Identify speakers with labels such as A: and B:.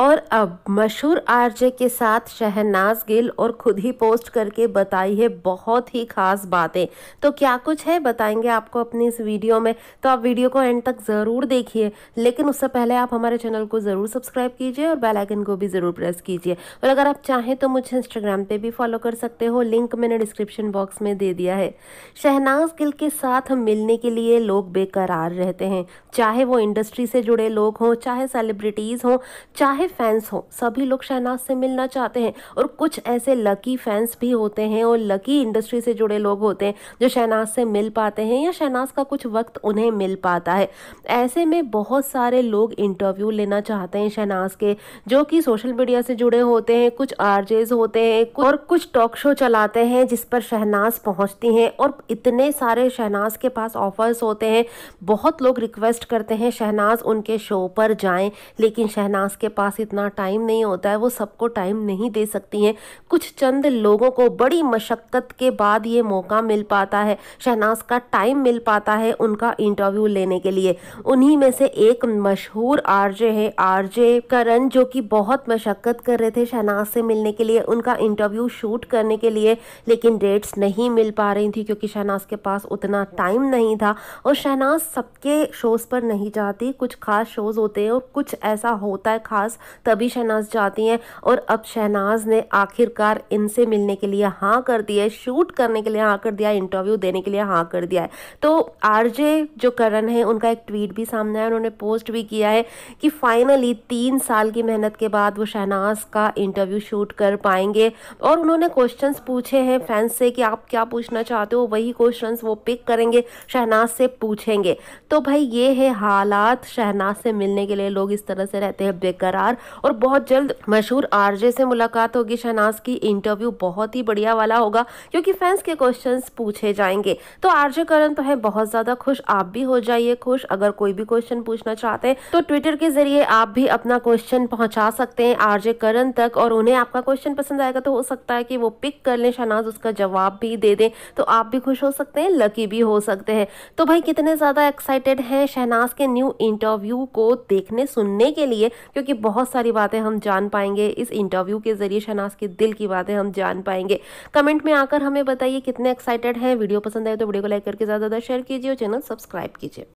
A: और अब मशहूर आरजे के साथ शहनाज गिल और खुद ही पोस्ट करके बताई है बहुत ही खास बातें तो क्या कुछ है बताएंगे आपको अपनी इस वीडियो में तो आप वीडियो को एंड तक ज़रूर देखिए लेकिन उससे पहले आप हमारे चैनल को ज़रूर सब्सक्राइब कीजिए और बेल आइकन को भी ज़रूर प्रेस कीजिए और अगर आप चाहें तो मुझे इंस्टाग्राम पर भी फॉलो कर सकते हो लिंक मैंने डिस्क्रिप्शन बॉक्स में दे दिया है शहनाज गिल के साथ मिलने के लिए लोग बेकरार रहते हैं चाहे वो इंडस्ट्री से जुड़े लोग हों चाहे सेलिब्रिटीज़ हों चाहे फैंस हों सभी लोग शहनाज से मिलना चाहते हैं और कुछ ऐसे लकी फैंस भी होते हैं और लकी इंडस्ट्री से जुड़े लोग होते हैं जो शहनाज से मिल पाते हैं या शहनाज का कुछ वक्त उन्हें मिल पाता है ऐसे में बहुत सारे लोग इंटरव्यू लेना चाहते हैं शहनाज के जो कि सोशल मीडिया से जुड़े होते हैं कुछ आरजेज होते हैं और कुछ टॉक शो चलाते हैं जिस पर शहनाज पहुंचती हैं और इतने सारे शहनाज के पास ऑफर्स होते हैं बहुत लोग रिक्वेस्ट करते हैं शहनाज उनके शो पर जाएं लेकिन शहनाज के पास इतना टाइम नहीं होता है वो सबको टाइम नहीं दे सकती हैं कुछ चंद लोगों को बड़ी मशक्क़त के बाद ये मौका मिल पाता है शहनाज का टाइम मिल पाता है उनका इंटरव्यू लेने के लिए उन्हीं में से एक मशहूर आरजे है आरजे करण जो कि बहुत मशक्क़त कर रहे थे शहनाज से मिलने के लिए उनका इंटरव्यू शूट करने के लिए लेकिन डेट्स नहीं मिल पा रही थी क्योंकि शहनाज के पास उतना टाइम नहीं था और शहनाज सबके शोज़ पर नहीं जाती कुछ खास शोज़ होते हैं और कुछ ऐसा होता है खास तभी शहनाज जाती हैं और अब शहनाज ने आखिरकार इनसे मिलने के लिए हाँ कर दिया है शूट करने के लिए हाँ कर दिया है इंटरव्यू देने के लिए हाँ कर दिया है तो आरजे जो करण है उनका एक ट्वीट भी सामने आया उन्होंने पोस्ट भी किया है कि फाइनली तीन साल की मेहनत के बाद वो शहनाज का इंटरव्यू शूट कर पाएंगे और उन्होंने क्वेश्चंस पूछे हैं फैंस से कि आप क्या पूछना चाहते हो वही क्वेश्चंस वो पिक करेंगे शहनाज से पूछेंगे तो भाई ये है हालात शहनाज से मिलने के लिए लोग इस तरह से रहते हैं बेकरार और बहुत जल्द मशहूर आरजे से मुलाकात होगी शहनाज की इंटरव्यू बहुत ही बढ़िया वाला होगा क्योंकि फैंस के क्वेश्चन पूछे जाएंगे तो आरजे करण तो है बहुत ज्यादा खुश आप भी हो जाइए खुश अगर कोई भी क्वेश्चन पूछना चाहते हैं तो ट्विटर के जरिए आप भी अपना क्वेश्चन पहुंचा सकते हैं आरजे करण तक और उन्हें आपका क्वेश्चन पसंद आएगा तो हो सकता है कि वो पिक कर लें शहनाज उसका जवाब भी दे दें तो आप भी खुश हो सकते हैं लकी भी हो सकते हैं तो भाई कितने ज़्यादा एक्साइटेड हैं शहनाज के न्यू इंटरव्यू को देखने सुनने के लिए क्योंकि बहुत बहुत सारी बातें हम जान पाएंगे इस इंटरव्यू के ज़रिए शनाज के दिल की बातें हम जान पाएंगे कमेंट में आकर हमें बताइए कितने एक्साइटेड हैं वीडियो पसंद आए तो वीडियो को लाइक करके ज़्यादा ज़्यादा शेयर कीजिए और चैनल सब्सक्राइब कीजिए